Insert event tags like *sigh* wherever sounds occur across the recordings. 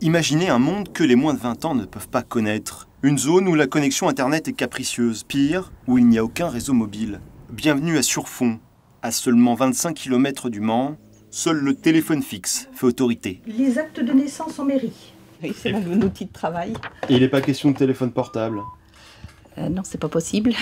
Imaginez un monde que les moins de 20 ans ne peuvent pas connaître. Une zone où la connexion Internet est capricieuse. Pire, où il n'y a aucun réseau mobile. Bienvenue à Surfond. À seulement 25 km du Mans, seul le téléphone fixe fait autorité. Les actes de naissance en mairie. c'est mon outil de travail. il n'est pas question de téléphone portable euh, non, c'est pas possible.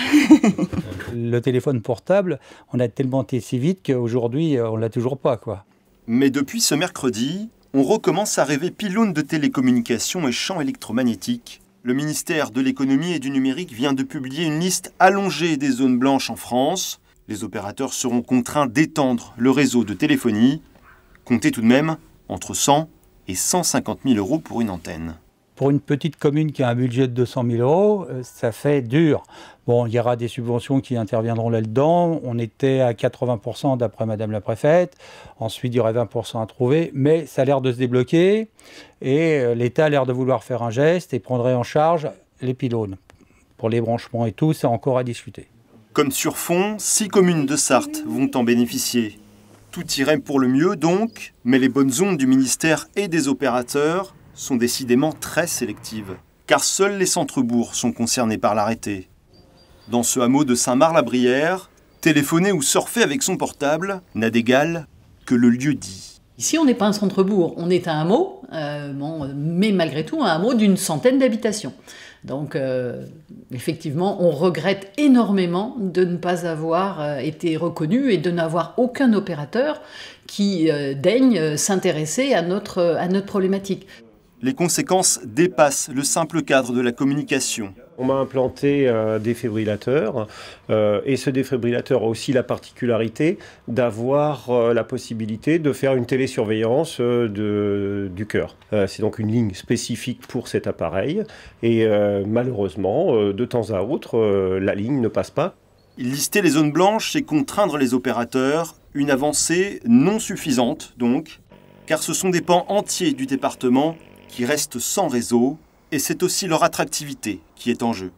*laughs* le téléphone portable, on a tellement été si vite qu'aujourd'hui, euh, on l'a toujours pas, quoi. Mais depuis ce mercredi, on recommence à rêver pylône de télécommunications et champs électromagnétiques. Le ministère de l'économie et du numérique vient de publier une liste allongée des zones blanches en France. Les opérateurs seront contraints d'étendre le réseau de téléphonie. Comptez tout de même entre 100 et 150 000 euros pour une antenne pour une petite commune qui a un budget de 200 000 euros, euh, ça fait dur. Bon, il y aura des subventions qui interviendront là-dedans. On était à 80% d'après Madame la Préfète. Ensuite, il y aurait 20% à trouver. Mais ça a l'air de se débloquer. Et euh, l'État a l'air de vouloir faire un geste et prendrait en charge les pylônes. Pour les branchements et tout, c'est encore à discuter. Comme sur fond, six communes de Sarthe vont en bénéficier. Tout irait pour le mieux donc, mais les bonnes ondes du ministère et des opérateurs sont décidément très sélectives, car seuls les centres-bourgs sont concernés par l'arrêté. Dans ce hameau de Saint-Marc-la-Brière, téléphoner ou surfer avec son portable n'a d'égal que le lieu dit. Ici, on n'est pas un centre-bourg, on est un hameau, euh, mais malgré tout un hameau d'une centaine d'habitations. Donc, euh, effectivement, on regrette énormément de ne pas avoir euh, été reconnu et de n'avoir aucun opérateur qui daigne s'intéresser à notre, à notre problématique. Les conséquences dépassent le simple cadre de la communication. On m'a implanté euh, un défibrillateur euh, et ce défibrillateur a aussi la particularité d'avoir euh, la possibilité de faire une télésurveillance du cœur. c'est donc une ligne spécifique pour cet appareil et malheureusement, de temps à autre, la ligne ne passe pas. Lister les zones blanches, et contraindre les opérateurs, une avancée non suffisante donc, car ce sont des pans entiers du département qui restent sans réseau, et c'est aussi leur attractivité qui est en jeu.